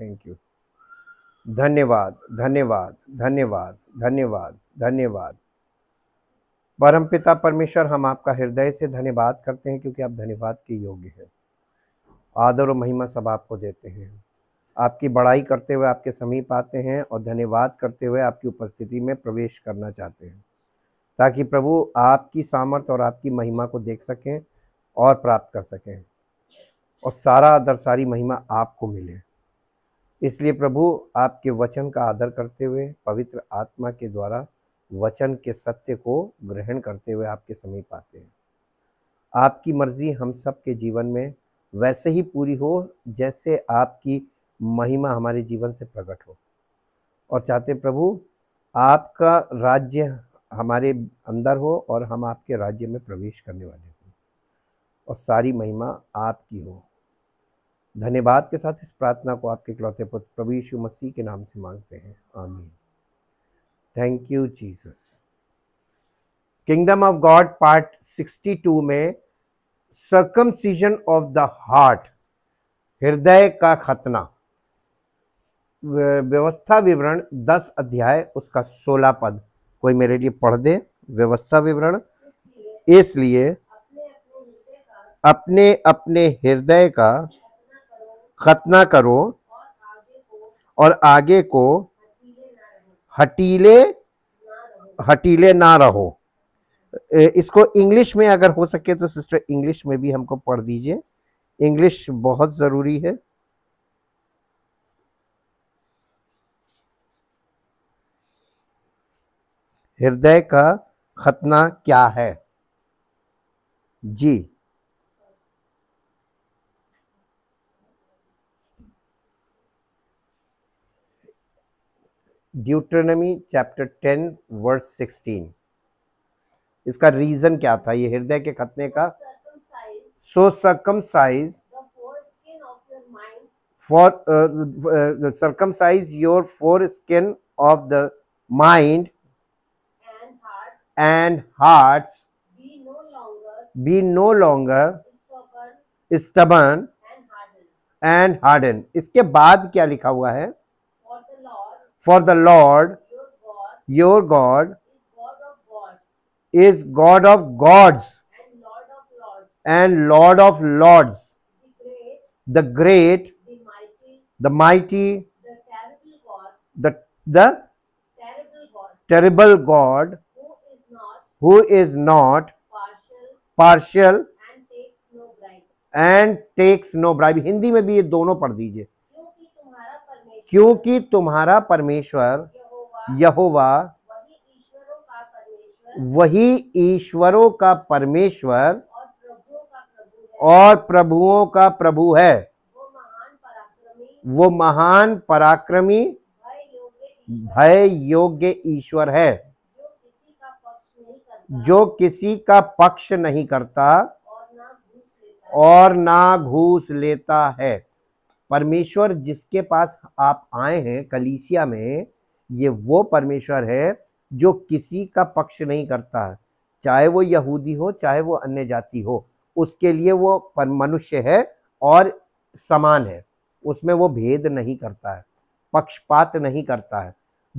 Thank you धन्यवाद धन्यवाद धन्यवाद धन्यवाद धन्यवाद परम पिता परमेश्वर हम आपका हृदय से धन्यवाद करते हैं क्योंकि आप धन्यवाद के योग्य हैं आदर और महिमा सब आपको देते हैं आपकी बड़ाई करते हुए आपके समीप आते हैं और धन्यवाद करते हुए आपकी उपस्थिति में प्रवेश करना चाहते हैं ताकि प्रभु आपकी सामर्थ और आपकी महिमा को देख सकें और प्राप्त कर सकें और सारा आदर सारी महिमा आपको मिले इसलिए प्रभु आपके वचन का आदर करते हुए पवित्र आत्मा के द्वारा वचन के सत्य को ग्रहण करते हुए आपके समीप आते हैं आपकी मर्जी हम सब के जीवन में वैसे ही पूरी हो जैसे आपकी महिमा हमारे जीवन से प्रकट हो और चाहते प्रभु आपका राज्य हमारे अंदर हो और हम आपके राज्य में प्रवेश करने वाले हों और सारी महिमा आपकी हो धन्यवाद के साथ इस प्रार्थना को आपके इकलौते पुत्र प्रभु यीशु मसीह के नाम से मांगते हैं आमीन thank you Jesus kingdom of God part 62 में सर्कमसीजन ऑफ द हार्ट हृदय का खतना व्यवस्था विवरण 10 अध्याय उसका 16 पद कोई मेरे लिए पढ़ दे व्यवस्था विवरण इसलिए अपने अपने हृदय का खतना करो और आगे को हटीले हटीले ना रहो इसको इंग्लिश में अगर हो सके तो सिस्टर इंग्लिश में भी हमको पढ़ दीजिए इंग्लिश बहुत ज़रूरी है हृदय का खतना क्या है जी deuteronomy chapter 10 verse 16 इसका रीजन क्या था ये हृदय के खतने का so circumcise for circumcise your foreskin of the mind and heart be no longer stubborn and harden इसके बाद क्या लिखा हुआ है For the Lord your God is God of gods and Lord of lords, the great, the mighty, the, the terrible God who is not partial and takes no bribe. Hindi में भी ये दोनों पढ़ दीजिए क्योंकि तुम्हारा परमेश्वर यहोवा वही ईश्वरों का परमेश्वर और प्रभुओं का प्रभु है वो महान पराक्रमी भय योग्य ईश्वर है जो किसी का पक्ष नहीं करता और ना घूस लेता है परमेश्वर जिसके पास आप आए हैं कलीसिया में ये वो परमेश्वर है जो किसी का पक्ष नहीं करता है चाहे वो यहूदी हो चाहे वो अन्य जाति हो उसके लिए वो पर मनुष्य है और समान है उसमें वो भेद नहीं करता है पक्षपात नहीं करता है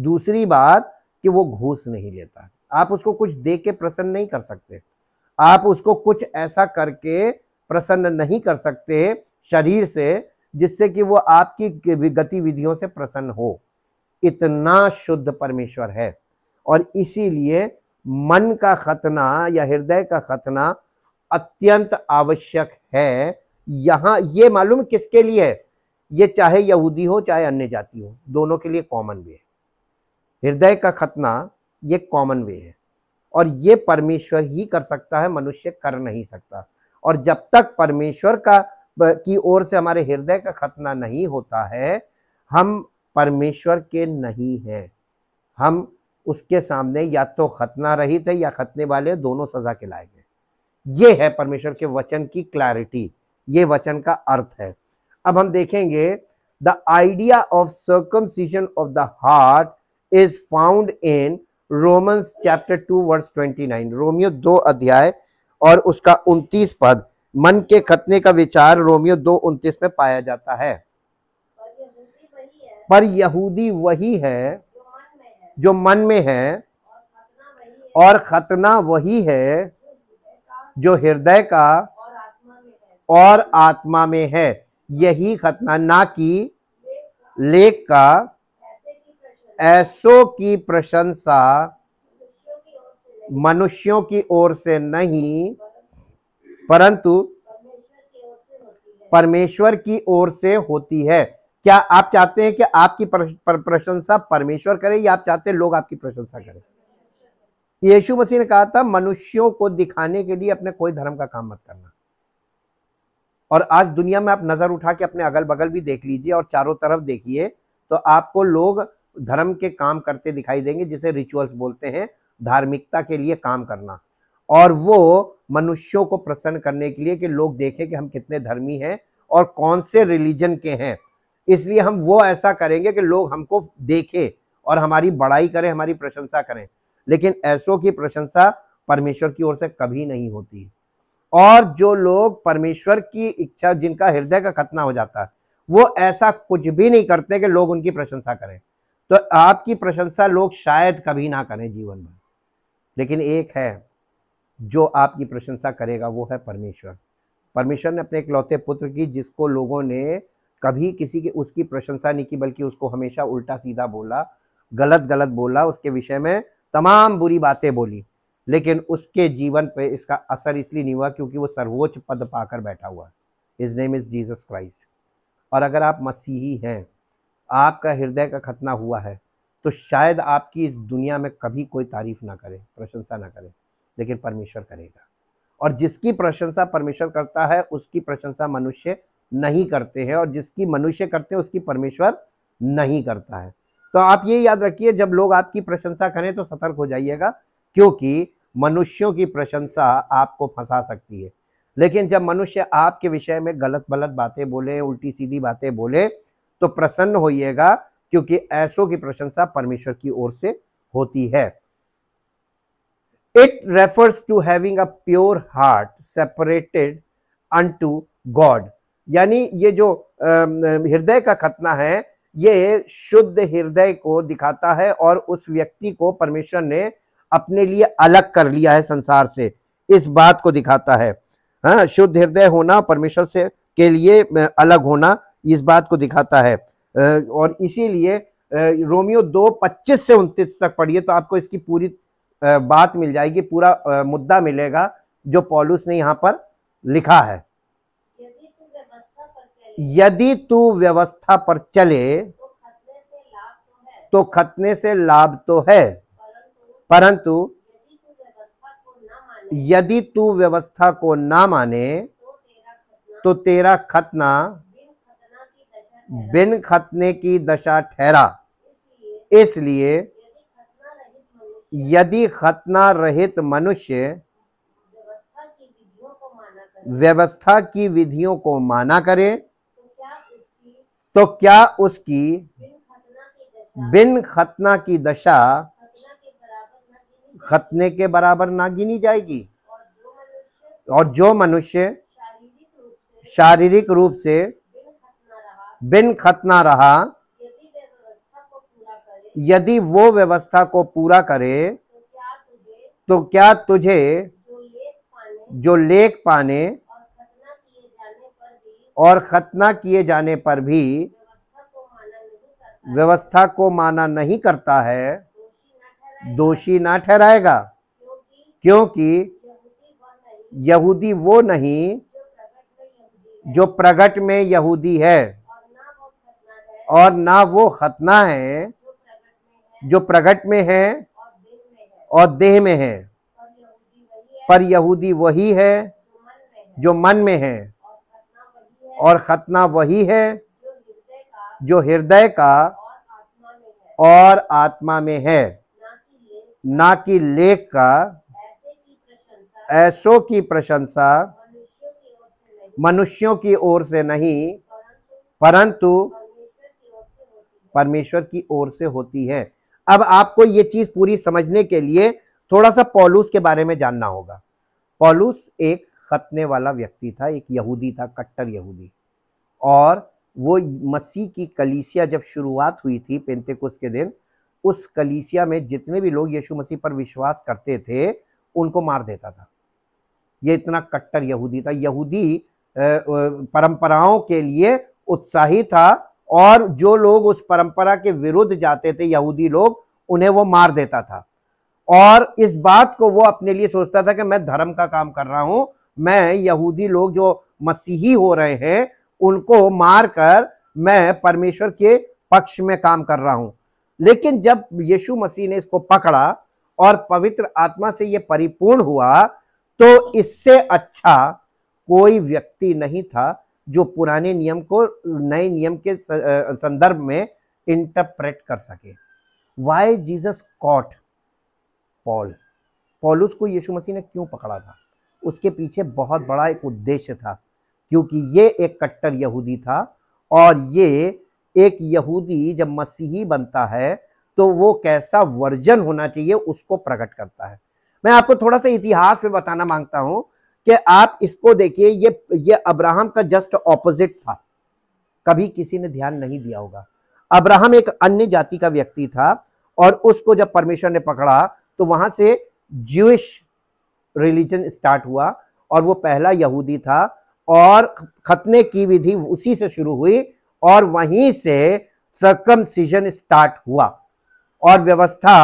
दूसरी बात कि वो घूस नहीं लेता है आप उसको कुछ दे के प्रसन्न नहीं कर सकते आप उसको कुछ ऐसा करके प्रसन्न नहीं कर सकते शरीर से जिससे कि वो आपकी गतिविधियों से प्रसन्न हो इतना शुद्ध परमेश्वर है और इसीलिए मन का खतना या हृदय का खतना अत्यंत आवश्यक है यहाँ ये मालूम किसके लिए है ये चाहे यहूदी हो चाहे अन्य जाति हो दोनों के लिए कॉमन वे है हृदय का खतना ये कॉमन वे है और ये परमेश्वर ही कर सकता है मनुष्य कर नहीं सकता और जब तक परमेश्वर का की ओर से हमारे हृदय का खतना नहीं होता है हम परमेश्वर के नहीं हैं हम उसके सामने या तो खतना रहित है या खतने वाले दोनों सजा के लाए गए ये है परमेश्वर के वचन की क्लैरिटी ये वचन का अर्थ है अब हम देखेंगे the idea of circumcision of the heart is found in Romans chapter two verse twenty nine रोमियो दो अध्याय और उसका उनतीस पद मन के खतने का विचार रोमियो दो उन्तीस में पाया जाता है पर यहूदी वही है जो मन में है और खतना वही है जो हृदय का और आत्मा में है यही खतना ना कि लेख का ऐसो की प्रशंसा मनुष्यों की ओर से नहीं परंतु परमेश्वर की ओर से होती है क्या आप चाहते हैं कि आपकी प्रशंसा परमेश्वर करे या आप चाहते हैं लोग आपकी प्रशंसा करें यीशु मसीह ने कहा था मनुष्यों को दिखाने के लिए अपने कोई धर्म का काम मत करना और आज दुनिया में आप नजर उठा के अपने अगल बगल भी देख लीजिए और चारों तरफ देखिए तो आपको लोग धर्म के काम करते दिखाई देंगे जिसे रिचुअल्स बोलते हैं धार्मिकता के लिए काम करना और वो मनुष्यों को प्रसन्न करने के लिए कि लोग देखें कि हम कितने धर्मी हैं और कौन से रिलीजन के हैं इसलिए हम वो ऐसा करेंगे कि लोग हमको देखें और हमारी बड़ाई करें हमारी प्रशंसा करें लेकिन ऐसों की प्रशंसा परमेश्वर की ओर से कभी नहीं होती और जो लोग परमेश्वर की इच्छा जिनका हृदय का खतना हो जाता है वो ऐसा कुछ भी नहीं करते कि लोग उनकी प्रशंसा करें तो आपकी प्रशंसा लोग शायद कभी ना करें जीवन में लेकिन एक है जो आपकी प्रशंसा करेगा वो है परमेश्वर परमेश्वर ने अपने इकलौते पुत्र की जिसको लोगों ने कभी किसी की उसकी प्रशंसा नहीं की बल्कि उसको हमेशा उल्टा सीधा बोला गलत गलत बोला उसके विषय में तमाम बुरी बातें बोली लेकिन उसके जीवन पे इसका असर इसलिए नहीं हुआ क्योंकि वो सर्वोच्च पद पाकर बैठा हुआ his name is Jesus Christ और अगर आप मसीही हैं आपका हृदय का खतना हुआ है तो शायद आपकी इस दुनिया में कभी कोई तारीफ ना करे प्रशंसा ना करे लेकिन परमेश्वर करेगा और जिसकी प्रशंसा परमेश्वर करता है उसकी प्रशंसा मनुष्य नहीं करते हैं और जिसकी मनुष्य करते हैं उसकी परमेश्वर नहीं करता है तो आप ये याद रखिए जब लोग आपकी प्रशंसा करें तो सतर्क हो जाइएगा क्योंकि मनुष्यों की प्रशंसा आपको फंसा सकती है लेकिन जब मनुष्य आपके विषय में गलत गलत बातें बोले उल्टी सीधी बातें बोले तो प्रसन्न होइएगा क्योंकि ऐसों की प्रशंसा परमेश्वर की ओर से होती है refers to having a pure heart separated unto God यानी ये जो हृदय का खतना है ये शुद्ध हृदय को दिखाता है और उस व्यक्ति को परमेश्वर ने अपने लिए अलग कर लिया है संसार से इस बात को दिखाता है हाँ शुद्ध हृदय होना परमेश्वर से के लिए अलग होना इस बात को दिखाता है और इसीलिए रोमियो दो पच्चीस से उनतीस तक पढ़िए तो आपको इसकी पूरी बात मिल जाएगी पूरा मुद्दा मिलेगा जो पॉलुस ने यहाँ पर लिखा है यदि तू व्यवस्था पर चले तो खतने से लाभ तो है परंतु यदि तू व्यवस्था को ना माने तो तेरा खतना बिन खतने की दशा ठहरा इसलिए यदि खतना रहित मनुष्य व्यवस्था की विधियों को माना करे तो क्या उसकी बिन खतना की दशा खतने के बराबर ना गिनी जाएगी और जो मनुष्य शारीरिक रूप से बिन खतना रहा यदि वो व्यवस्था को पूरा करे तो क्या तुझे जो लेख पाने और खतना किए जाने पर भी व्यवस्था को माना नहीं करता है दोषी ना ठहराएगा क्योंकि यहूदी वो नहीं जो प्रगट में यहूदी है और ना वो खतना है जो प्रगट में है और देह में है पर यहूदी वही है जो मन में है और खतना वही है जो हृदय का और आत्मा में है ना कि लेख का ऐसों की प्रशंसा मनुष्यों की ओर से नहीं परंतु परमेश्वर की ओर से होती है अब आपको ये चीज पूरी समझने के लिए थोड़ा सा पॉलूस के बारे में जानना होगा पॉलूस एक खतने वाला व्यक्ति था एक यहूदी था कट्टर यहूदी और वो मसीह की कलीसिया जब शुरुआत हुई थी पेंतेकुस के दिन उस कलीसिया में जितने भी लोग यीशु मसीह पर विश्वास करते थे उनको मार देता था ये इतना कट्टर यहूदी था यहूदी परंपराओं के लिए उत्साही था और जो लोग उस परंपरा के विरुद्ध जाते थे यहूदी लोग उन्हें वो मार देता था और इस बात को वो अपने लिए सोचता था कि मैं धर्म का काम कर रहा हूं मैं यहूदी लोग जो मसीही हो रहे हैं उनको मार कर मैं परमेश्वर के पक्ष में काम कर रहा हूं लेकिन जब यीशु मसीह ने इसको पकड़ा और पवित्र आत्मा से ये परिपूर्ण हुआ तो इससे अच्छा कोई व्यक्ति नहीं था जो पुराने नियम को नए नियम के संदर्भ में इंटरप्रेट कर सके वाई जीसस कॉट पॉल पॉलुस को यीशु मसीह ने क्यों पकड़ा था उसके पीछे बहुत बड़ा एक उद्देश्य था क्योंकि ये एक कट्टर यहूदी था और ये एक यहूदी जब मसीही बनता है तो वो कैसा वर्जन होना चाहिए उसको प्रकट करता है मैं आपको थोड़ा सा इतिहास में बताना मांगता हूँ कि आप इसको देखिए ये ये अब्राहम का जस्ट ऑपोजिट था कभी किसी ने ध्यान नहीं दिया होगा अब्राहम एक अन्य जाति का व्यक्ति था और उसको जब परमेश्वर ने पकड़ा तो वहां से ज्यूश रिलीजन स्टार्ट हुआ और वो पहला यहूदी था और खतने की विधि उसी से शुरू हुई और वहीं से सकम सीजन स्टार्ट हुआ और व्यवस्था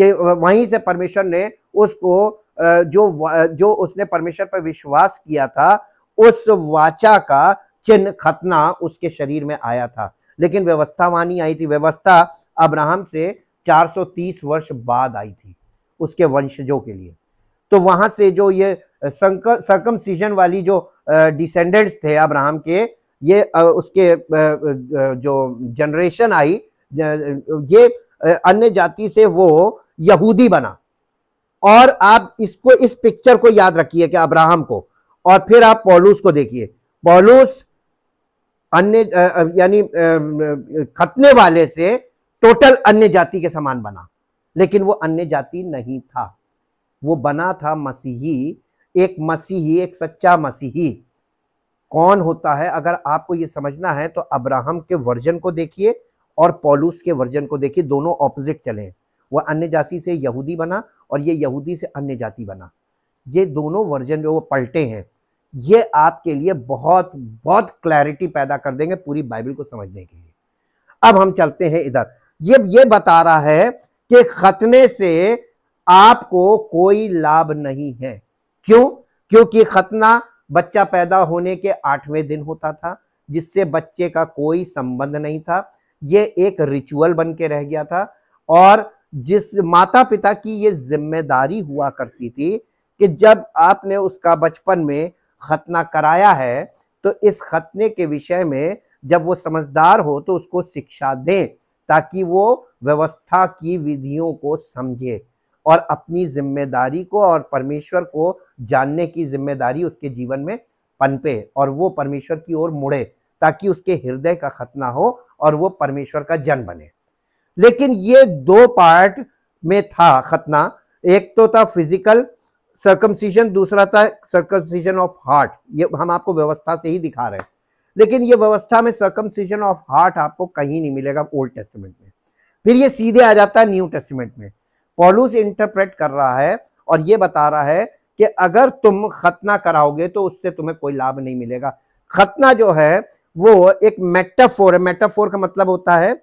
के वहीं से परमेश्वर ने उसको जो जो उसने परमेश्वर पर विश्वास किया था उस वाचा का चिन्ह खतना उसके शरीर में आया था लेकिन व्यवस्था वानी आई थी व्यवस्था अब्राहम से 430 वर्ष बाद आई थी उसके वंशजों के लिए तो वहां से जो ये सकम सीजन वाली जो डिसेंडेंट्स थे अब्राहम के ये उसके जो जनरेशन आई ये अन्य जाति से वो यहूदी बना और आप इसको इस पिक्चर को याद रखिए कि अब्राहम को और फिर आप पौलूस को देखिए पौलूस अन्य यानी खतने वाले से टोटल अन्य जाति के समान बना लेकिन वो अन्य जाति नहीं था वो बना था मसीही एक मसीही एक सच्चा मसीही कौन होता है अगर आपको ये समझना है तो अब्राहम के वर्जन को देखिए और पोलूस के वर्जन को देखिए दोनों ऑपोजिट चले वह अन्य जाति से यहूदी बना और ये यहूदी से अन्य जाति बना ये दोनों वर्जन जो वो पलटे हैं ये आपके लिए बहुत बहुत क्लैरिटी पैदा कर देंगे पूरी बाइबल को समझने के लिए अब हम चलते हैं इधर ये ये बता रहा है कि खतने से आपको कोई लाभ नहीं है क्यों क्योंकि खतना बच्चा पैदा होने के आठवें दिन होता था जिससे बच्चे का कोई संबंध नहीं था ये एक रिचुअल बन के रह गया था और जिस माता पिता की ये जिम्मेदारी हुआ करती थी कि जब आपने उसका बचपन में खतना कराया है तो इस खतने के विषय में जब वो समझदार हो तो उसको शिक्षा दें ताकि वो व्यवस्था की विधियों को समझे और अपनी जिम्मेदारी को और परमेश्वर को जानने की जिम्मेदारी उसके जीवन में पनपे और वो परमेश्वर की ओर मुड़े ताकि उसके हृदय का खतना हो और वो परमेश्वर का जन बने लेकिन ये दो पार्ट में था खतना एक तो था फिजिकल सर्कमसीजन दूसरा था सर्कमसीजन ऑफ हार्ट ये हम आपको व्यवस्था से ही दिखा रहे हैं लेकिन ये व्यवस्था में सर्कमसीजन ऑफ हार्ट आपको कहीं नहीं मिलेगा ओल्ड टेस्टमेंट में फिर ये सीधे आ जाता है न्यू टेस्टमेंट में पॉलूस इंटरप्रेट कर रहा है और ये बता रहा है कि अगर तुम खतना कराओगे तो उससे तुम्हें कोई लाभ नहीं मिलेगा खतना जो है वो एक मेटाफोर है मेटाफोर का मतलब होता है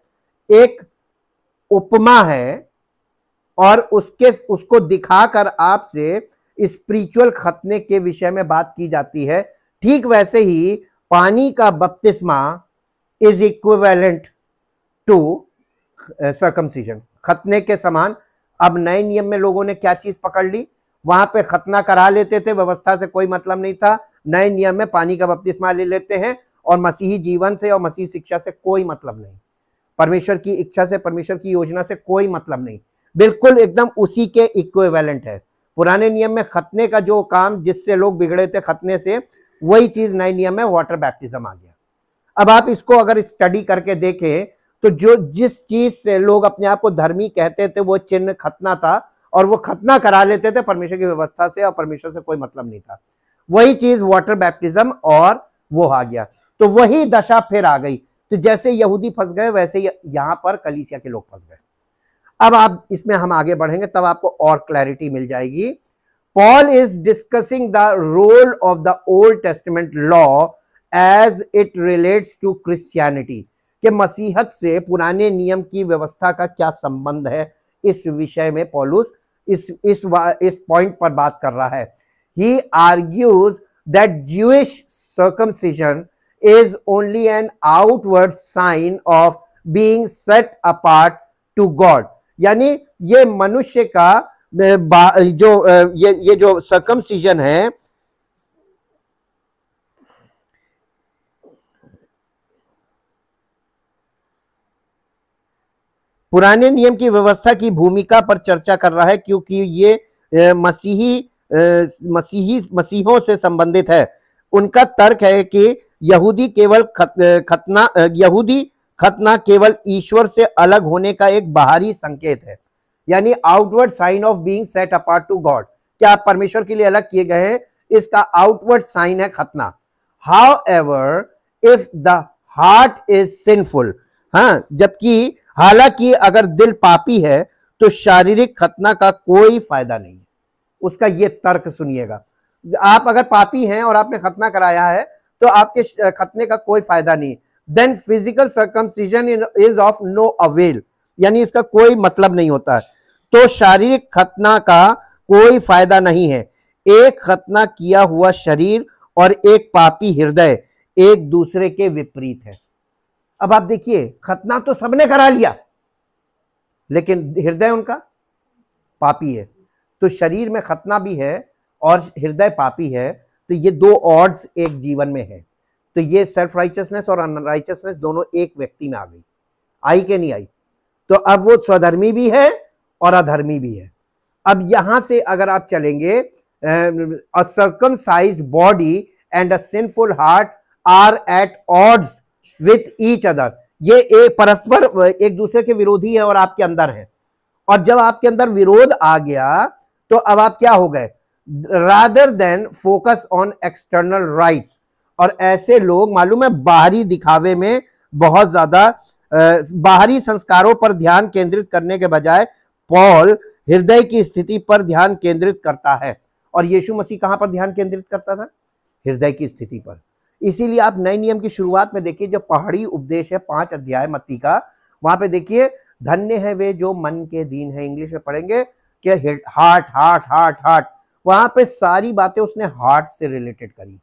एक उपमा है और उसके उसको दिखाकर आपसे स्पिरिचुअल खतने के विषय में बात की जाती है ठीक वैसे ही पानी का बपतिस्मा इज इक्विवेलेंट टू सर्कमसीजन खतने के समान अब नए नियम में लोगों ने क्या चीज पकड़ ली वहां पे खतना करा लेते थे व्यवस्था से कोई मतलब नहीं था नए नियम में पानी का बपतिस्मा ले लेते हैं और मसीही जीवन से और मसीह शिक्षा से कोई मतलब नहीं परमेश्वर की इच्छा से परमेश्वर की योजना से कोई मतलब नहीं बिल्कुल एकदम उसी के इक्वेवेलेंट है पुराने नियम में खतने का जो काम जिससे लोग बिगड़े थे खतने से वही चीज नए नियम में वाटर बैप्टिज्म आ गया अब आप इसको अगर स्टडी करके देखें तो जो जिस चीज से लोग अपने आप को धर्मी कहते थे वो चिन्ह खतना था और वो खतना करा लेते थे परमेश्वर की व्यवस्था से और परमेश्वर से कोई मतलब नहीं था वही चीज वाटर बैप्टिज्म और वो आ गया तो वही दशा फिर आ गई तो जैसे यहूदी फंस गए वैसे यहाँ पर कलीसिया के लोग फंस गए अब आप इसमें हम आगे बढ़ेंगे तब आपको और क्लैरिटी मिल जाएगी Paul is discussing the role of the Old Testament law as it relates to Christianity के मसीहत से पुराने नियम की व्यवस्था का क्या संबंध है इस विषय में पॉलुस इस इस इस पॉइंट पर बात कर रहा है he argues that Jewish circumcision is only an outward sign of being set apart to God. यानी ये मनुष्य का जो ये ये जो सर्कमसीजन है पुराने नियम की व्यवस्था की भूमिका पर चर्चा कर रहा है क्योंकि ये मसीही मसीही मसीहों से संबंधित है उनका तर्क है कि यहूदी केवल खत, खतना यहूदी खतना केवल ईश्वर से अलग होने का एक बाहरी संकेत है यानी outward sign of being set apart to God क्या आप परमेश्वर के लिए अलग किए गए हैं इसका आउटवर्ड साइन है खतना however if the heart is sinful हाँ जबकि हालांकि अगर दिल पापी है तो शारीरिक खतना का कोई फायदा नहीं उसका ये तर्क सुनिएगा आप अगर पापी हैं और आपने खतना कराया है तो आपके खतने का कोई फायदा नहीं then physical circumcision is of no avail यानी इसका कोई मतलब नहीं होता है तो शारीरिक खतना का कोई फायदा नहीं है एक खतना किया हुआ शरीर और एक पापी हृदय एक दूसरे के विपरीत है अब आप देखिए खतना तो सबने करा लिया लेकिन हृदय उनका पापी है तो शरीर में खतना भी है और हृदय पापी है तो ये दो ऑर्ड्स एक जीवन में है तो ये सेल्फ राइचसनेस और अनराइचसनेस दोनों एक व्यक्ति में आ गई आई के नहीं आई तो अब वो स्वधर्मी भी है और अधर्मी भी है अब यहां से अगर आप चलेंगे size body and a sinful heart are at odds with each other ये एक परस्पर एक दूसरे के विरोधी है और आपके अंदर है और जब आपके अंदर विरोध आ गया तो अब आप क्या हो गए rather then focus on external rites और ऐसे लोग मालूम है बाहरी दिखावे में बहुत ज्यादा बाहरी संस्कारों पर ध्यान केंद्रित करने के बजाय पॉल हृदय की स्थिति पर ध्यान केंद्रित करता है और यीशु मसीह कहां पर ध्यान केंद्रित करता था हृदय की स्थिति पर इसीलिए आप नए नियम की शुरुआत में देखिए जो पहाड़ी उपदेश है पांच अध्याय मत्ती का वहां पे देखिए धन्य है वे जो मन के दीन है इंग्लिश में पढ़ेंगे कि हार्ट हार्ट हार्ट हार्ट वहां पे सारी बातें उसने हार्ट से रिलेटेड करी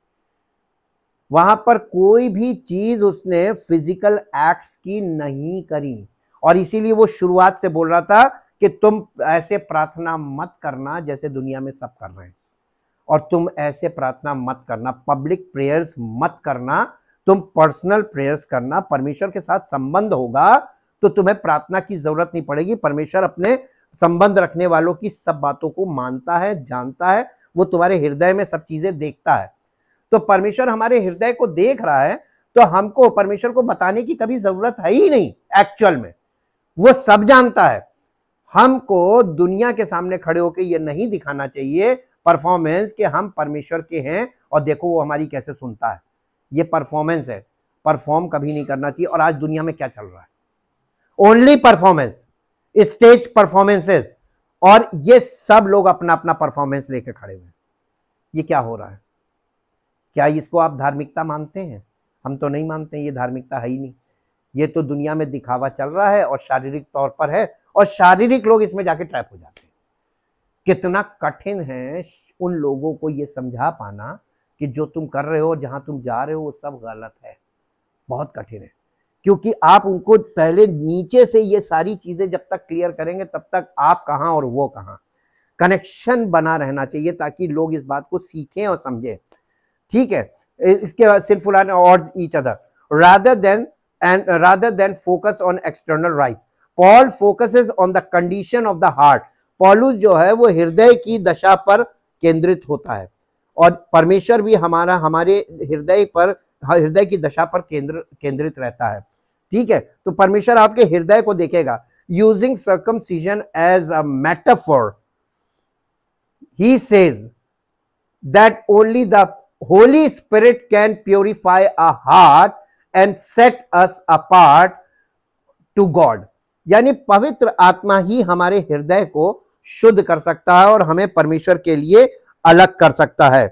वहां पर कोई भी चीज उसने फिजिकल एक्ट्स की नहीं करी और इसीलिए वो शुरुआत से बोल रहा था कि तुम ऐसे प्रार्थना मत करना जैसे दुनिया में सब कर रहे हैं और तुम ऐसे प्रार्थना मत करना पब्लिक प्रेयर्स मत करना तुम पर्सनल प्रेयर्स करना परमेश्वर के साथ संबंध होगा तो तुम्हें प्रार्थना की जरूरत नहीं पड़ेगी परमेश्वर अपने संबंध रखने वालों की सब बातों को मानता है जानता है वो तुम्हारे हृदय में सब चीजें देखता है तो परमेश्वर हमारे हृदय को देख रहा है तो हमको परमेश्वर को बताने की कभी जरूरत है ही नहीं एक्चुअल में वो सब जानता है हमको दुनिया के सामने खड़े होकर ये नहीं दिखाना चाहिए परफॉर्मेंस कि हम परमेश्वर के हैं और देखो वो हमारी कैसे सुनता है ये परफॉर्मेंस है परफॉर्म कभी नहीं करना चाहिए और आज दुनिया में क्या चल रहा है ओनली परफॉर्मेंस स्टेज परफॉर्मेंसेस और ये सब लोग अपना अपना परफॉर्मेंस लेके खड़े हुए हैं ये क्या हो रहा है क्या इसको आप धार्मिकता मानते हैं हम तो नहीं मानते ये धार्मिकता है ही नहीं ये तो दुनिया में दिखावा चल रहा है और शारीरिक तौर पर है और शारीरिक लोग इसमें जाके ट्रैप हो जाते हैं कितना कठिन है उन लोगों को ये समझा पाना कि जो तुम कर रहे हो जहां तुम जा रहे हो वो सब गलत है बहुत कठिन है क्योंकि आप उनको पहले नीचे से ये सारी चीजें जब तक क्लियर करेंगे तब तक आप कहाँ और वो कहाँ कनेक्शन बना रहना चाहिए ताकि लोग इस बात को सीखें और समझें ठीक है इसके बाद सिर्फ और each other rather than and rather than focus on external rites Paul focus on the condition of the heart पॉलुस जो है वो हृदय की दशा पर केंद्रित होता है और परमेश्वर भी हमारा हमारे हृदय पर हृदय की दशा पर केंद्र केंद्रित रहता है ठीक है तो परमेश्वर आपके हृदय को देखेगा using a metaphor he says that only the Holy Spirit can can a heart and set us apart to God यानी पवित्र आत्मा ही हमारे हृदय को शुद्ध कर सकता है और हमें परमेश्वर के लिए अलग कर सकता है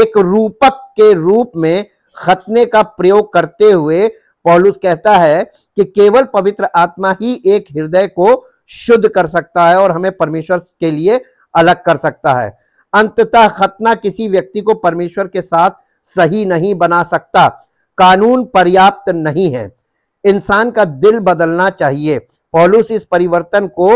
एक रूपक के रूप में खतने का प्रयोग करते हुए पॉलुस कहता है कि केवल पवित्र आत्मा ही एक हृदय को शुद्ध कर सकता है और हमें परमेश्वर के लिए अलग कर सकता है अंततः खतना किसी व्यक्ति को परमेश्वर के साथ सही नहीं बना सकता कानून पर्याप्त नहीं है इंसान का दिल बदलना चाहिए पौलुस इस परिवर्तन को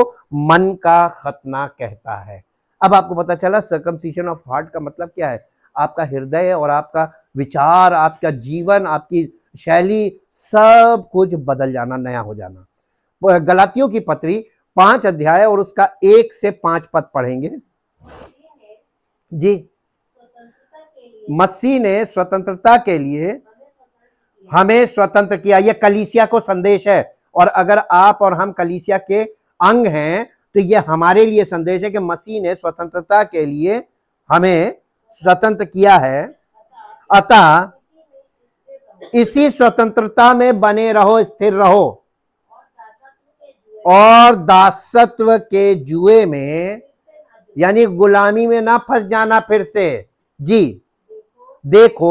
मन का खतना कहता है अब आपको पता चला सर्कमसीशन ऑफ हार्ट का मतलब क्या है आपका हृदय और आपका विचार आपका जीवन आपकी शैली सब कुछ बदल जाना नया हो जाना गलातियों की पत्री पांच अध्याय और उसका एक से पांच पद पढ़ेंगे जी मसीह ने स्वतंत्रता के लिए हमें स्वतंत्र किया यह कलीसिया को संदेश है और अगर आप और हम कलीसिया के अंग हैं तो यह हमारे लिए संदेश है कि मसीह ने स्वतंत्रता के लिए हमें स्वतंत्र किया है अतः इसी स्वतंत्रता में बने रहो स्थिर रहो और दासत्व के जुए में यानी गुलामी में ना फंस जाना फिर से जी देखो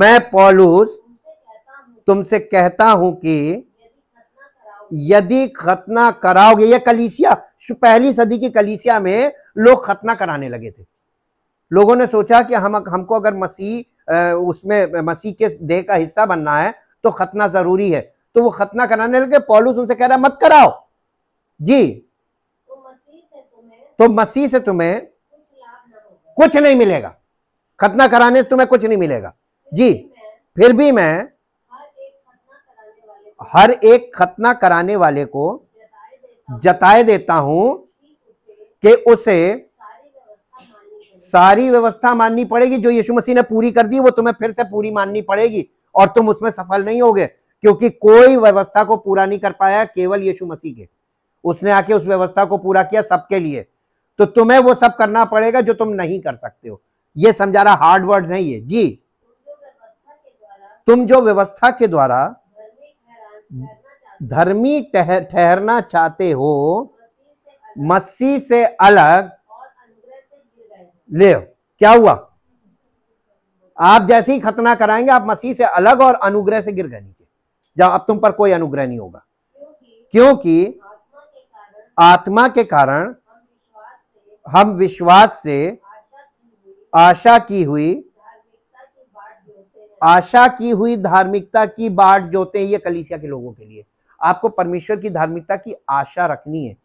मैं पॉलूस तुमसे कहता हूं कि यदि खतना कराओगे ये कलीसिया पहली सदी की कलीसिया में लोग खतना कराने लगे थे लोगों ने सोचा कि हम हमको अगर मसीह उसमें मसीह के देह का हिस्सा बनना है तो खतना ज़रूरी है तो वो खतना कराने लगे पॉलूस उनसे कह रहा मत कराओ जी तो मसीह से तुम्हें तो कुछ नहीं मिलेगा खतना कराने से तुम्हें कुछ नहीं मिलेगा जी फिर भी मैं हर एक खतना कराने वाले को जताए देता हूं कि उसे सारी व्यवस्था माननी पड़ेगी जो यीशु मसीह ने पूरी कर दी वो तुम्हें फिर से पूरी माननी पड़ेगी और तुम उसमें सफल नहीं होगे क्योंकि कोई व्यवस्था को पूरा नहीं कर पाया केवल यीशु मसीह के उसने आके उस व्यवस्था को पूरा किया सबके लिए तो तुम्हें वो सब करना पड़ेगा जो तुम नहीं कर सकते हो ये समझा रहा हार्ड वर्ड्स हैं ये जी तुम जो व्यवस्था के द्वारा धर्मी ठहरना चाहते हो मसीह से अलग ले क्या हुआ आप जैसे ही खतना कराएंगे आप मसीह से अलग और अनुग्रह से गिर गए नीचे जब अब तुम पर कोई अनुग्रह नहीं होगा क्योंकि आत्मा के कारण हम विश्वास से आशा की हुई आशा की हुई धार्मिकता की बाट जोते हैं ये कलीसिया के लोगों के लिए आपको परमेश्वर की धार्मिकता की आशा रखनी है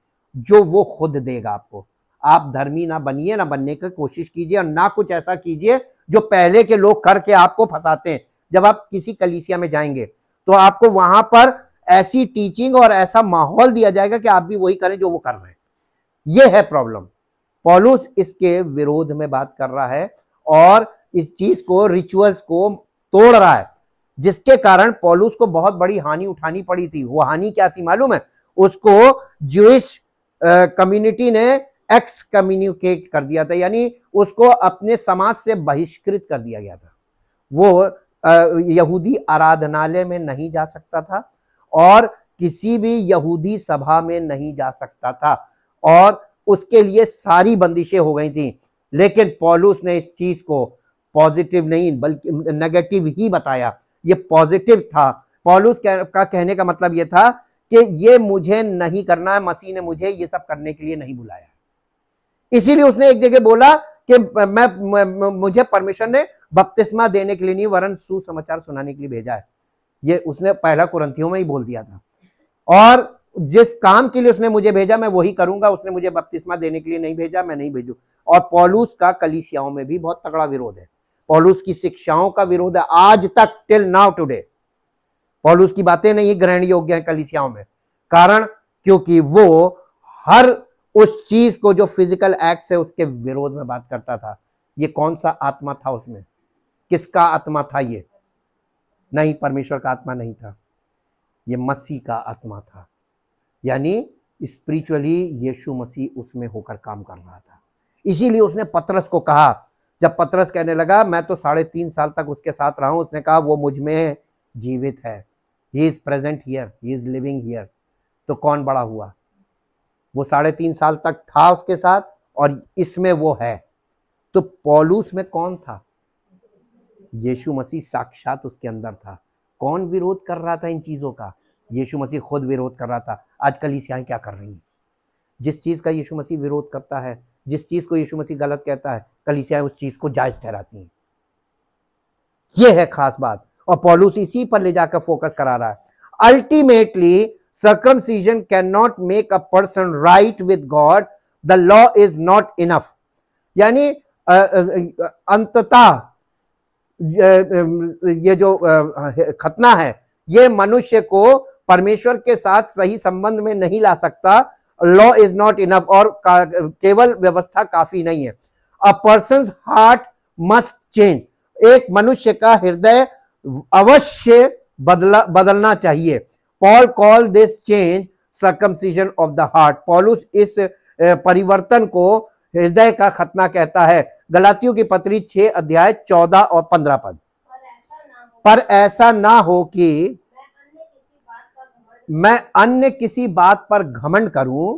जो वो खुद देगा आपको आप धर्मी ना बनिए ना बनने की कोशिश कीजिए और ना कुछ ऐसा कीजिए जो पहले के लोग करके आपको फंसाते हैं जब आप किसी कलीसिया में जाएंगे तो आपको वहां पर ऐसी टीचिंग और ऐसा माहौल दिया जाएगा कि आप भी वही करें जो वो कर रहे हैं ये है प्रॉब्लम पॉलूस इसके विरोध में बात कर रहा है और इस चीज को रिचुअल्स को तोड़ रहा है जिसके कारण पॉलूस को बहुत बड़ी हानि उठानी पड़ी थी वो हानि क्या थी मालूम है उसको जूश कम्युनिटी ने एक्स कम्युनिकेट कर दिया था यानी उसको अपने समाज से बहिष्कृत कर दिया गया था वो यहूदी आराधनालय में नहीं जा सकता था और किसी भी यहूदी सभा में नहीं जा सकता था और उसके लिए सारी बंदिशें हो गई थी लेकिन पॉलूस ने इस चीज को पॉजिटिव नहीं बल्कि नेगेटिव ही बताया ये पॉजिटिव था पॉलूस का कहने का मतलब ये था कि ये मुझे नहीं करना है मसीह ने मुझे ये सब करने के लिए नहीं बुलाया इसीलिए उसने एक जगह बोला कि मैं मुझे परमिशन ने बपतिस्मा देने के लिए नहीं वरन सुसमाचार सुनाने के लिए भेजा है ये उसने पहला कुरंथियों में ही बोल दिया था और जिस काम के लिए उसने मुझे भेजा मैं वही करूंगा उसने मुझे बपतिस्मा देने के लिए नहीं भेजा मैं नहीं भेजू और पॉलूस का कलिसियाओं में भी बहुत तगड़ा विरोध है पॉलूस की शिक्षाओं का विरोध है आज तक टिल नाउ टुडे पॉलूस की बातें नहीं ग्रहण योग्य है कलिसियाओं में कारण क्योंकि वो हर उस चीज को जो फिजिकल एक्ट है उसके विरोध में बात करता था ये कौन सा आत्मा था उसमें किसका आत्मा था ये नहीं परमेश्वर का आत्मा नहीं था ये मसीह का आत्मा था यानी स्पिरिचुअली यीशु मसीह उसमें होकर काम कर रहा था इसीलिए उसने पतरस को कहा जब पतरस कहने लगा मैं तो साढ़े तीन साल तक उसके साथ रहा हूं उसने कहा वो मुझ में जीवित है he is present here he is living here तो कौन बड़ा हुआ वो साढ़े तीन साल तक था उसके साथ और इसमें वो है तो पॉलूस में कौन था यीशु मसीह साक्षात उसके अंदर था कौन विरोध कर रहा था इन चीज़ों का यीशु मसीह खुद विरोध कर रहा था आज ईसाएँ क्या कर रही हैं जिस चीज़ का यीशु मसीह विरोध करता है जिस चीज़ को यीशु मसीह गलत कहता है कलीसियाएं उस चीज़ को जायज़ ठहराती हैं यह है खास बात और पॉलूस इसी पर ले जाकर फोकस करा रहा है ultimately circumcision cannot make a person right with God. The law is not enough. यानी अंततः ये जो खतना है ये मनुष्य को परमेश्वर के साथ सही संबंध में नहीं ला सकता लॉ इज नॉट इनफ और केवल व्यवस्था काफी नहीं है a person heart must change एक मनुष्य का हृदय अवश्य बदला बदलना चाहिए Paul call this change circumcision of the heart पॉलुस इस परिवर्तन को हृदय का खतना कहता है गलातियों की पत्री छह अध्याय चौदह और पंद्रह पद पर ऐसा ना हो कि मैं अन्य किसी बात पर घमंड करूं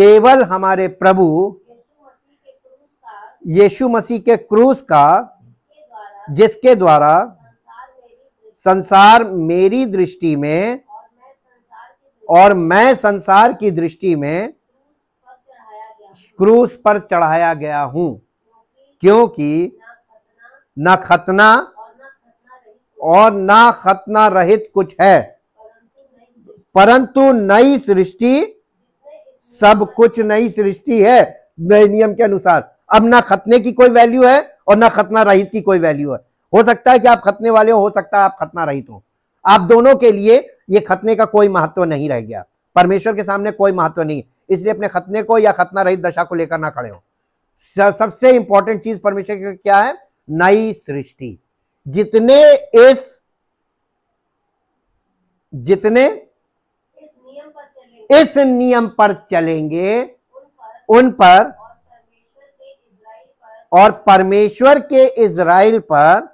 केवल हमारे प्रभु यीशु मसीह के क्रूस का जिसके द्वारा संसार मेरी दृष्टि में और मैं संसार की दृष्टि में क्रूस पर चढ़ाया गया हूं क्योंकि न खतना और न खतना रहित कुछ है परंतु नई सृष्टि सब कुछ नई सृष्टि है नए नियम के अनुसार अब ना खतने की कोई वैल्यू है और ना खतना रहित की कोई वैल्यू है हो सकता है कि आप खतने वाले हो हो सकता है आप खतना रहित हो आप दोनों के लिए ये खतने का कोई महत्व नहीं रह गया परमेश्वर के सामने कोई महत्व नहीं इसलिए अपने खतने को या खतना रहित दशा को लेकर ना खड़े हो सबसे इंपॉर्टेंट चीज परमेश्वर की क्या है नई सृष्टि जितने इस जितने इस नियम पर चलेंगे उन पर और परमेश्वर के इज़राइल पर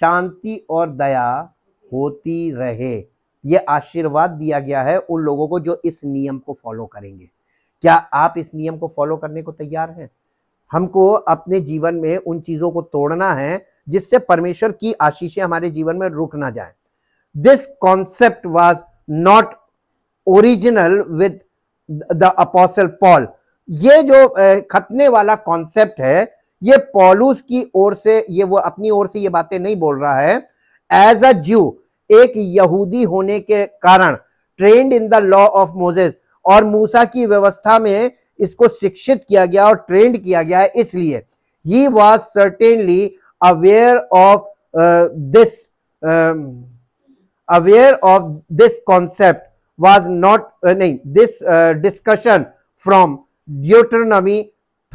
शांति और दया होती रहे ये आशीर्वाद दिया गया है उन लोगों को जो इस नियम को फॉलो करेंगे क्या आप इस नियम को फॉलो करने को तैयार हैं हमको अपने जीवन में उन चीजों को तोड़ना है जिससे परमेश्वर की आशीषें हमारे जीवन में रुक ना जाए this concept was not original with the apostle Paul ये जो खतने वाला कॉन्सेप्ट है ये पॉलूस की ओर से ये वो अपनी ओर से ये बातें नहीं बोल रहा है एज अ ज्यू एक यहूदी होने के कारण trained in the law of Moses और मूसा की व्यवस्था में इसको शिक्षित किया गया और ट्रेंड किया गया है इसलिए he was certainly aware of this aware of this concept was not नहीं this discussion from Deuteronomy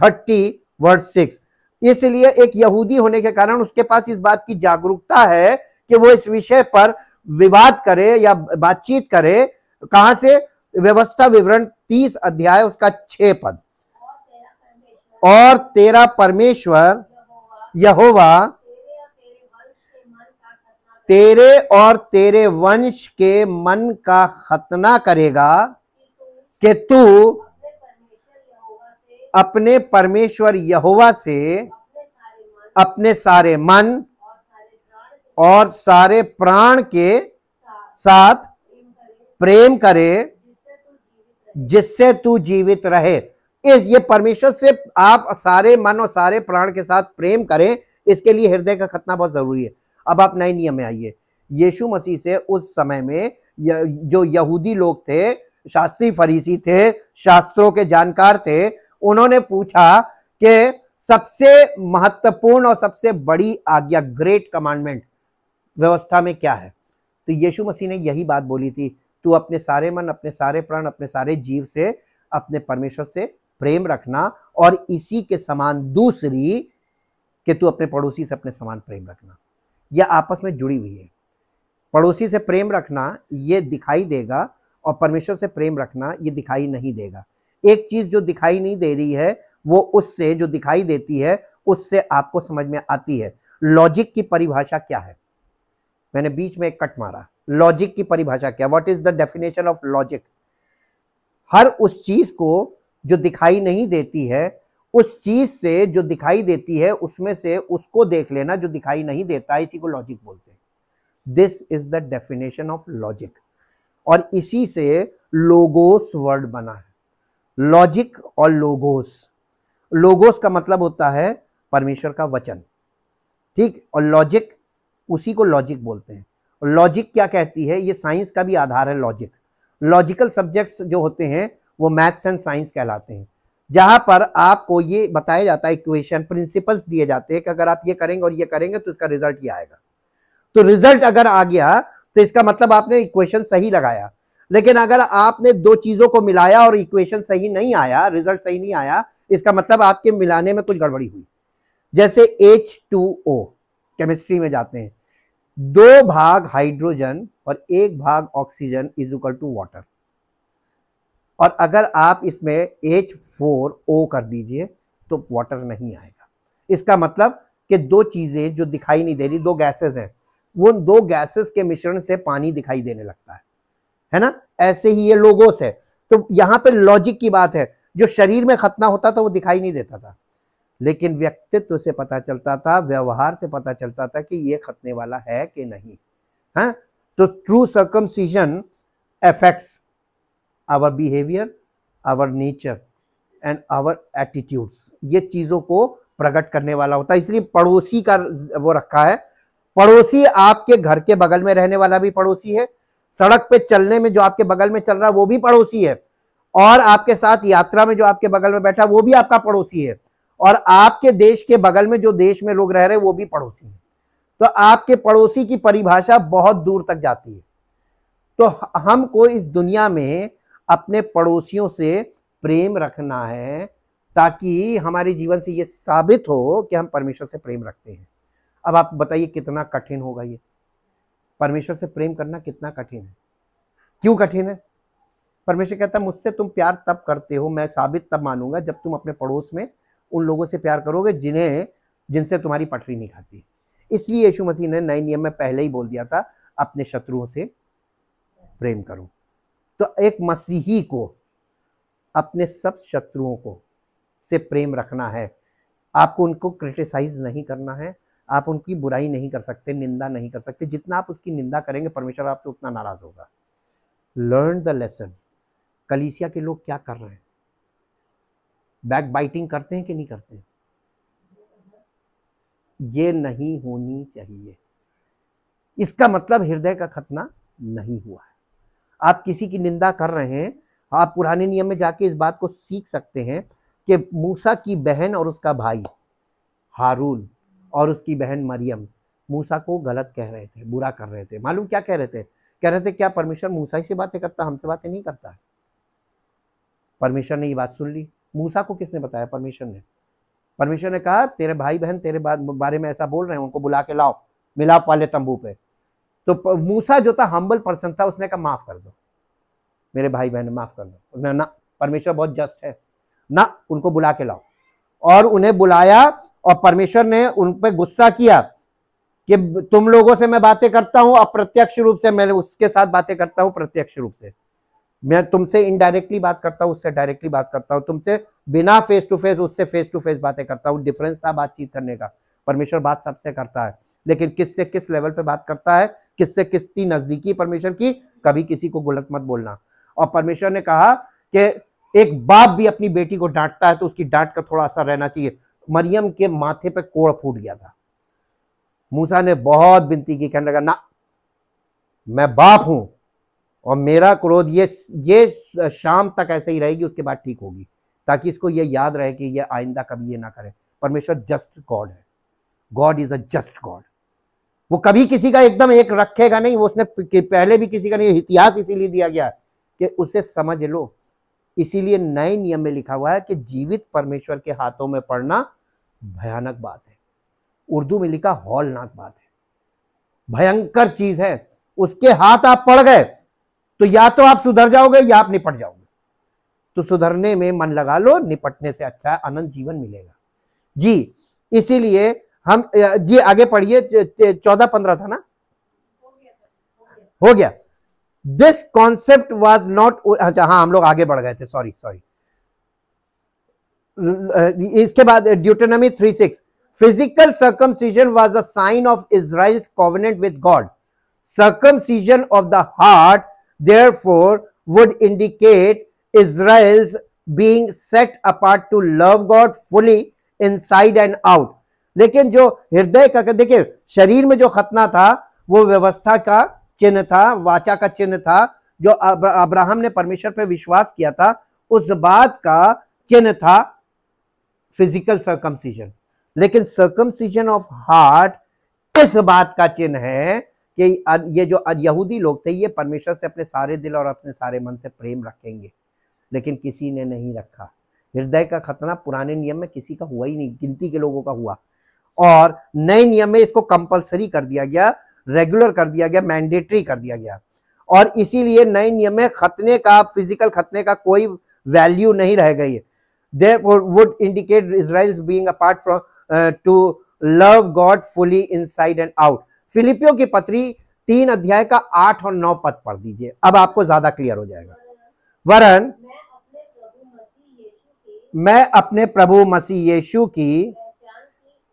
thirty word six इसलिए एक यहूदी होने के कारण उसके पास इस बात की जागरूकता है कि वो इस विषय पर विवाद करे या बातचीत करे कहा से व्यवस्था विवरण तीस अध्याय उसका छह पद और तेरा परमेश्वर यहोवा तेरे और तेरे वंश के मन का खतना करेगा कि तू अपने परमेश्वर यहोवा से अपने सारे मन और सारे प्राण के साथ प्रेम करे जिससे तू जीवित रहे इस ये परमेश्वर से आप सारे मन और सारे प्राण के साथ प्रेम करें इसके लिए हृदय का खतना बहुत जरूरी है अब आप नए नियम में आइए यीशु मसीह से उस समय में जो यहूदी लोग थे शास्त्री फरीसी थे शास्त्रों के जानकार थे उन्होंने पूछा कि सबसे महत्वपूर्ण और सबसे बड़ी आज्ञा ग्रेट कमांडमेंट व्यवस्था में क्या है तो यीशु मसीह ने यही बात बोली थी तू अपने सारे मन अपने सारे प्राण अपने सारे जीव से अपने परमेश्वर से प्रेम रखना और इसी के समान दूसरी कि तू अपने पड़ोसी से अपने समान प्रेम रखना यह आपस में जुड़ी हुई है पड़ोसी से प्रेम रखना ये दिखाई देगा और परमेश्वर से प्रेम रखना ये दिखाई नहीं देगा एक चीज जो दिखाई नहीं दे रही है वो उससे जो दिखाई देती है उससे आपको समझ में आती है लॉजिक की परिभाषा क्या है मैंने बीच में एक कट मारा लॉजिक की परिभाषा क्या what is the definition of logic हर उस चीज को जो दिखाई नहीं देती है उस चीज से जो दिखाई देती है उसमें से उसको देख लेना जो दिखाई नहीं देता इसी को लॉजिक बोलते हैं this is the definition of logic और इसी से लोगोस वर्ड बना है लॉजिक और लोगोस लोगोस का मतलब होता है परमेश्वर का वचन ठीक और लॉजिक उसी को लॉजिक बोलते हैं लॉजिक क्या कहती है ये साइंस का भी आधार है लॉजिक लॉजिकल सब्जेक्ट्स जो होते हैं वो मैथ्स एंड साइंस कहलाते हैं जहां पर आपको ये बताया जाता है इक्वेशन प्रिंसिपल्स दिए जाते हैं कि अगर आप ये करेंगे और ये करेंगे तो इसका रिजल्ट ये आएगा तो रिजल्ट अगर आ गया तो इसका मतलब आपने इक्वेशन सही लगाया लेकिन अगर आपने दो चीजों को मिलाया और इक्वेशन सही नहीं आया रिजल्ट सही नहीं आया इसका मतलब आपके मिलाने में कुछ गड़बड़ी हुई जैसे एच टू ओ केमिस्ट्री में जाते हैं दो भाग हाइड्रोजन और एक भाग oxygen is equal to water और अगर आप इसमें एच फोर ओ कर दीजिए तो वाटर नहीं आएगा इसका मतलब कि दो चीजें जो दिखाई नहीं दे रही दो गैसेस हैं वो दो गैसेस के मिश्रण से पानी दिखाई देने लगता है है ना ऐसे ही ये लोगोस है तो यहाँ पे लॉजिक की बात है जो शरीर में खतना होता था वो दिखाई नहीं देता था लेकिन व्यक्तित्व से पता चलता था व्यवहार से पता चलता था कि ये खतने वाला है कि नहीं है हाँ? तो true circumcision affects our behaviour our nature and our attitudes. ये चीजों को प्रकट करने वाला होता है इसलिए पड़ोसी का वो रखा है पड़ोसी आपके घर के बगल में रहने वाला भी पड़ोसी है सड़क पे चलने में जो आपके बगल में चल रहा है वो भी पड़ोसी है और आपके साथ यात्रा में जो आपके बगल में बैठा वो भी आपका पड़ोसी है और आपके देश के बगल में जो देश में लोग रह रहे वो भी पड़ोसी है तो आपके पड़ोसी की परिभाषा बहुत दूर तक जाती है तो हमको इस दुनिया में अपने पड़ोसियों से प्रेम रखना है ताकि हमारे जीवन से ये साबित हो कि हम परमेश्वर से प्रेम रखते हैं अब आप बताइए कितना कठिन होगा ये परमेश्वर से प्रेम करना कितना कठिन है क्यों कठिन है परमेश्वर कहता है मुझसे तुम प्यार तब करते हो मैं साबित तब मानूंगा जब तुम अपने पड़ोस में उन लोगों से प्यार करोगे जिन्हें जिनसे तुम्हारी पटरी नहीं खाती इसलिए यीशु मसीह ने नए नियम में पहले ही बोल दिया था अपने शत्रुओं से प्रेम करो तो एक मसीही को अपने सब शत्रुओं को से प्रेम रखना है आपको उनको क्रिटिसाइज नहीं करना है आप उनकी बुराई नहीं कर सकते निंदा नहीं कर सकते जितना आप उसकी निंदा करेंगे परमेश्वर आपसे उतना नाराज होगा लर्न द लेसन कलीसिया के लोग क्या कर रहे हैं बैक बाइटिंग करते हैं कि नहीं करते हैं? ये नहीं होनी चाहिए इसका मतलब हृदय का खतना नहीं हुआ है आप किसी की निंदा कर रहे हैं आप पुराने नियम में जाके इस बात को सीख सकते हैं कि मूसा की बहन और उसका भाई हारून और उसकी बहन मरियम मूसा को गलत कह रहे थे बुरा कर रहे थे मालूम क्या कह रहे थे कह रहे थे क्या परमेश्वर मूसा ही से बातें करता हमसे बातें नहीं करता परमेश्वर ने ये बात सुन ली मूसा को किसने बताया परमेश्वर ने परमेश्वर ने कहा तेरे भाई बहन तेरे बारे में ऐसा बोल रहे हैं उनको बुला के लाओ मिलाप वाले तंबू पे तो मूसा जो था हम्बल पर्सन था उसने कहा माफ़ कर दो मेरे भाई बहन माफ़ कर दो उसने ना परमेश्वर बहुत जस्ट है ना उनको बुला के लाओ और उन्हें बुलाया और परमेश्वर ने उन पर गुस्सा किया कि तुम लोगों से मैं बातें करता हूं अप्रत्यक्ष रूप से मैं उसके साथ बातें करता हूं प्रत्यक्ष रूप से मैं तुमसे इनडायरेक्टली बात करता हूं उससे डायरेक्टली बात करता हूं तुमसे बिना फेस टू फेस उससे फेस टू फेस बातें करता हूं डिफरेंस था बातचीत करने का परमेश्वर बात सबसे करता है लेकिन किससे किस लेवल पे बात करता है किससे किसकी नजदीकी परमेश्वर की कभी किसी को गलत मत बोलना और परमेश्वर ने कहा कि एक बाप भी अपनी बेटी को डांटता है तो उसकी डांट का थोड़ा असर रहना चाहिए मरियम के माथे पे कोड़ फूट गया था मूसा ने बहुत विनती की कहने लगा ना मैं बाप हूं और मेरा क्रोध ये ये शाम तक ऐसे ही रहेगी उसके बाद ठीक होगी ताकि इसको ये याद रहे कि ये आइंदा कभी ये ना करे परमेश्वर जस्ट गॉड है God is a just God वो कभी किसी का एकदम एक रखेगा नहीं वो उसने पहले भी किसी का नहीं इतिहास इसीलिए दिया गया कि उसे समझ लो इसीलिए नए नियम में लिखा हुआ है कि जीवित परमेश्वर के हाथों में पड़ना भयानक बात है उर्दू में लिखा हॉलनाक बात है भयंकर चीज है उसके हाथ आप पड़ गए तो या तो आप सुधर जाओगे या आप निपट जाओगे तो सुधरने में मन लगा लो निपटने से अच्छा अनंत जीवन मिलेगा जी इसीलिए हम जी आगे पढ़िए चौदह पंद्रह था ना हो गया दिस कॉन्सेप्ट वॉज नॉट अच्छा हाँ हम लोग आगे बढ़ गए थे सॉरी सॉरी इसके बाद Deuteronomy three six physical circumcision was a sign of Israel covenant with God circumcision of the heart therefore would indicate Israel being set apart to love God fully inside and out लेकिन जो हृदय का देखिये शरीर में जो खतना था वो व्यवस्था का चिन्ह था वाचा का चिन्ह था जो अब्राहम ने परमेश्वर पर विश्वास किया था उस बात का चिन्ह था फिजिकल सर्कमसीजन लेकिन सर्कमसीजन ऑफ हार्ट इस बात का चिन्ह है कि ये जो यहूदी लोग थे ये परमेश्वर से अपने सारे दिल और अपने सारे मन से प्रेम रखेंगे लेकिन किसी ने नहीं रखा हृदय का खतना पुराने नियम में किसी का हुआ ही नहीं गिनती के लोगों का हुआ और नए नियम में इसको कंपलसरी कर दिया गया रेगुलर कर दिया गया मैंडेटरी कर दिया गया और इसीलिए नए नियम में खतने का फिजिकल खतने का कोई वैल्यू नहीं रह गई there would indicate Israel being apart from to love God fully inside and out फिलिपियो की पत्री तीन अध्याय का आठ और नौ पद पढ़ दीजिए अब आपको ज्यादा क्लियर हो जाएगा वरन मैं अपने प्रभु मसीह यीशु की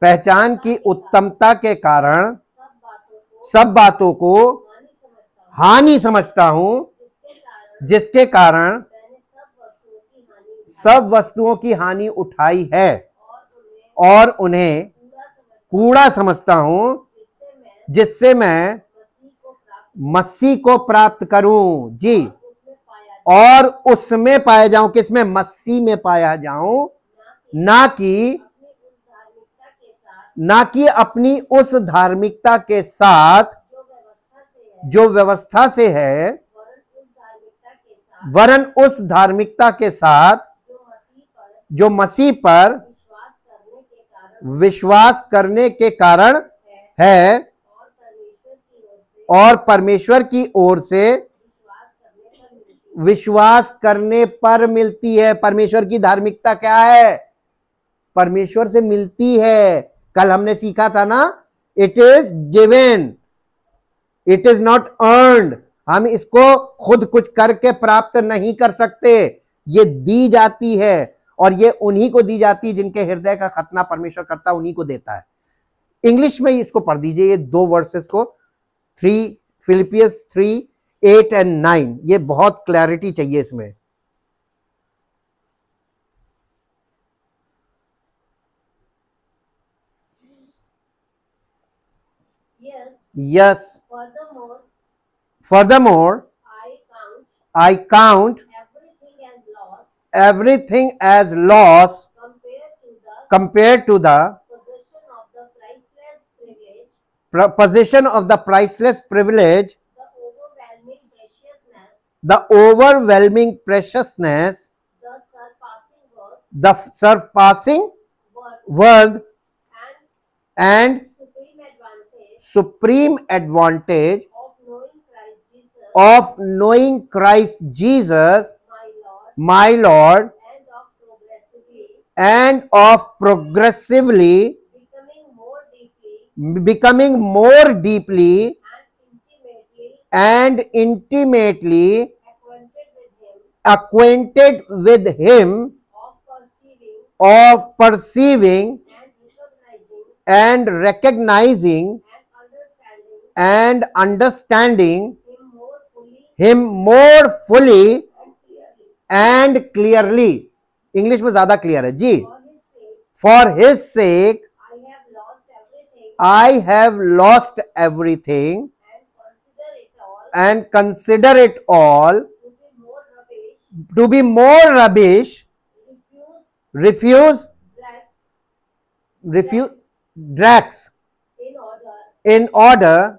पहचान की उत्तमता के कारण सब बातों को हानि समझता हूं जिसके कारण सब वस्तुओं की हानि उठाई है और उन्हें कूड़ा समझता हूं जिससे मैं मस्सी को प्राप्त करूं जी और उसमें पाया जाऊं किसमें मस्सी में पाया जाऊं ना कि ना कि अपनी उस धार्मिकता के साथ जो व्यवस्था से है वरन उस धार्मिकता के साथ जो मसीह पर विश्वास करने के कारण है और परमेश्वर की ओर से विश्वास करने पर मिलती है परमेश्वर की धार्मिकता क्या है परमेश्वर से मिलती है कल हमने सीखा था ना it is given it is not earn हम इसको खुद कुछ करके प्राप्त नहीं कर सकते ये दी जाती है और ये उन्हीं को दी जाती है जिनके हृदय का खतना परमेश्वर करता उन्हीं को देता है इंग्लिश में इसको पढ़ दीजिए ये दो वर्सेस को three Philippians three eight and nine ये बहुत क्लैरिटी चाहिए इसमें Yes. Furthermore, Furthermore I count, I count everything as loss, everything as loss compared to the, position of the priceless privilege, the overwhelming preciousness, the, overwhelming preciousness, the surpassing worth, the surpassing worth, and, and supreme advantage of knowing Christ Jesus, my Lord, and of progressively becoming more deeply and intimately acquainted with him of perceiving and recognizing and understanding him more fully and clearly english was zyada clear hai for his sake i have lost everything and consider it all to be more rubbish refuse refuse drax in order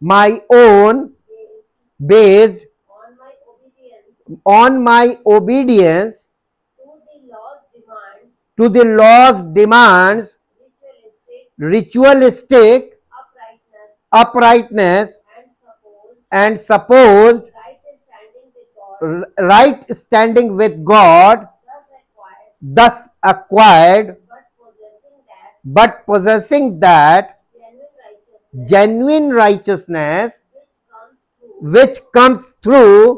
my own based on my obedience to the law's demands ritualistic uprightness and supposed right standing with God thus acquired but possessing that genuine righteousness which comes through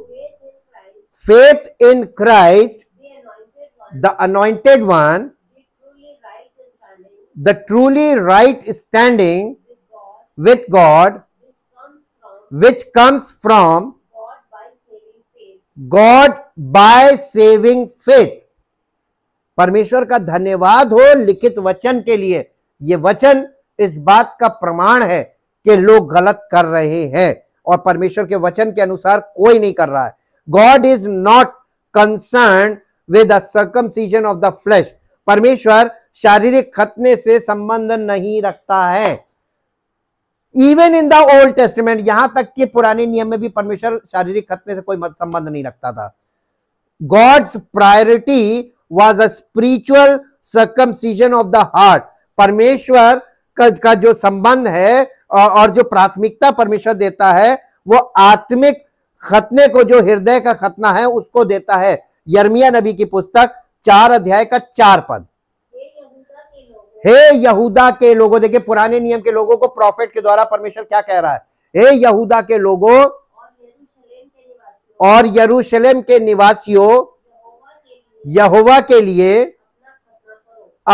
faith in Christ the anointed one the truly right standing with God which comes from God by saving faith परमेश्वर का धन्यवाद हो लिखित वचन के लिए यह वचन इस बात का प्रमाण है कि लोग गलत कर रहे हैं और परमेश्वर के वचन के अनुसार कोई नहीं कर रहा है God is not concern with circumcision of the flesh परमेश्वर शारीरिक खतने से संबंध नहीं रखता है even in the Old Testament यहां तक कि पुराने नियम में भी परमेश्वर शारीरिक खतने से कोई संबंध नहीं रखता था God's priority was a spiritual circumcision of the heart परमेश्वर का जो संबंध है और जो प्राथमिकता परमेश्वर देता है वो आत्मिक खतने को जो हृदय का खतना है उसको देता है यर्मिया नबी की पुस्तक चार अध्याय का चार पद हे यहूदा के लोगों देखिए पुराने नियम के लोगों को प्रॉफिट के द्वारा परमेश्वर क्या कह रहा है हे यहूदा के लोगों और यरूशलेम के निवासियों यहोवा के लिए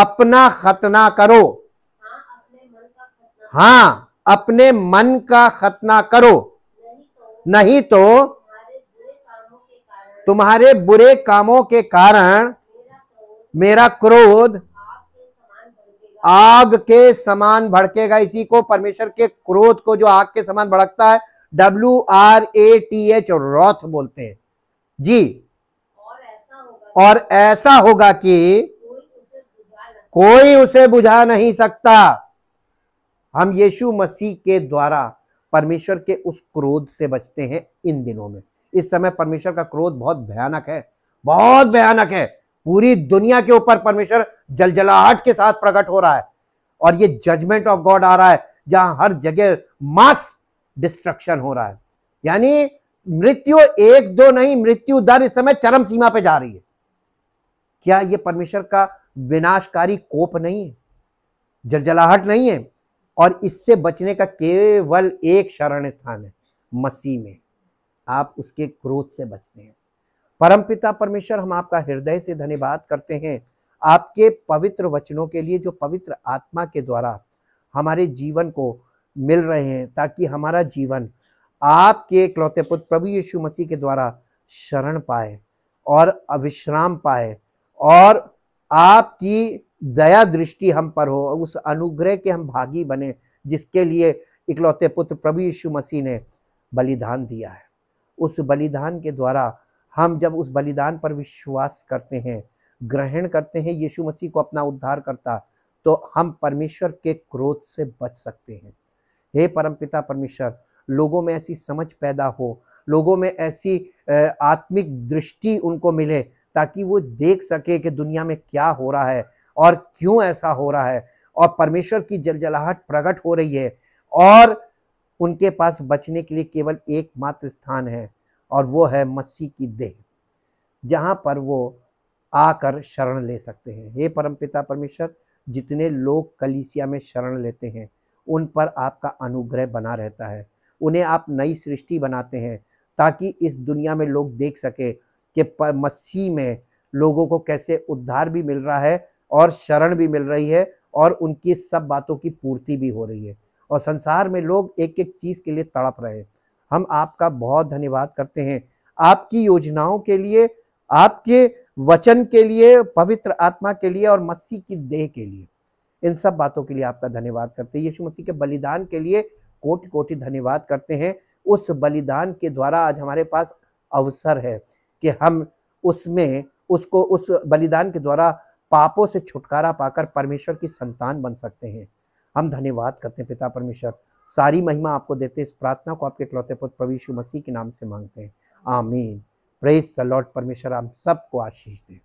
अपना खतना करो हां अपने मन का खतना करो नहीं तो तुम्हारे बुरे कामों के कारण मेरा क्रोध आग के समान भड़केगा इसी को परमेश्वर के क्रोध को जो आग के समान भड़कता है W R A T H wrath बोलते हैं जी और ऐसा होगा कि कोई उसे बुझा नहीं सकता हम यीशु मसीह के द्वारा परमेश्वर के उस क्रोध से बचते हैं इन दिनों में इस समय परमेश्वर का क्रोध बहुत भयानक है बहुत भयानक है पूरी दुनिया के ऊपर परमेश्वर जलजलाहट के साथ प्रकट हो रहा है और ये जजमेंट ऑफ गॉड आ रहा है जहां हर जगह मास डिस्ट्रक्शन हो रहा है यानी मृत्यु एक दो नहीं मृत्यु दर इस समय चरम सीमा पे जा रही है क्या ये परमेश्वर का विनाशकारी कोप नहीं है जलजलाहट नहीं है और इससे बचने का केवल एक शरण स्थान है मसीह में आप उसके क्रोध से बचते हैं परमपिता परमेश्वर हम आपका हृदय से धन्यवाद करते हैं आपके पवित्र वचनों के लिए जो पवित्र आत्मा के द्वारा हमारे जीवन को मिल रहे हैं ताकि हमारा जीवन आपके इकलौते पुत्र प्रभु यीशु मसीह के द्वारा शरण पाए और विश्राम पाए और आपकी दया दृष्टि हम पर हो उस अनुग्रह के हम भागी बने जिसके लिए इकलौते पुत्र प्रभु यीशु मसीह ने बलिदान दिया है उस बलिदान के द्वारा हम जब उस बलिदान पर विश्वास करते हैं ग्रहण करते हैं यीशु मसीह को अपना उद्धार करता तो हम परमेश्वर के क्रोध से बच सकते हैं हे परमपिता परमेश्वर लोगों में ऐसी समझ पैदा हो लोगों में ऐसी आत्मिक दृष्टि उनको मिले ताकि वो देख सके कि दुनिया में क्या हो रहा है और क्यों ऐसा हो रहा है और परमेश्वर की जलजलाहट प्रकट हो रही है और उनके पास बचने के लिए केवल एकमात्र स्थान है और वो है मसीह की देह जहाँ पर वो आकर शरण ले सकते हैं हे परमपिता परमेश्वर जितने लोग कलीसिया में शरण लेते हैं उन पर आपका अनुग्रह बना रहता है उन्हें आप नई सृष्टि बनाते हैं ताकि इस दुनिया में लोग देख सके कि मसीह में लोगों को कैसे उद्धार भी मिल रहा है और शरण भी मिल रही है और उनकी सब बातों की पूर्ति भी हो रही है और संसार में लोग एक एक चीज़ के लिए तड़प रहे हैं हम आपका बहुत धन्यवाद करते हैं आपकी योजनाओं के लिए आपके वचन के लिए पवित्र आत्मा के लिए और मसीह की देह के लिए इन सब बातों के लिए आपका धन्यवाद करते हैं यीशु मसीह के बलिदान के लिए कोटि कोटि धन्यवाद करते हैं उस बलिदान के द्वारा आज हमारे पास अवसर है कि हम उसमें उसको उस बलिदान के द्वारा पापों से छुटकारा पाकर परमेश्वर की संतान बन सकते हैं हम धन्यवाद करते हैं पिता परमेश्वर सारी महिमा आपको देते इस प्रार्थना को आपके इकलौते पुत्र प्रवीषु मसीह के नाम से मांगते हैं आमीन प्रेस द लॉर्ड परमेश्वर आप सबको आशीष दें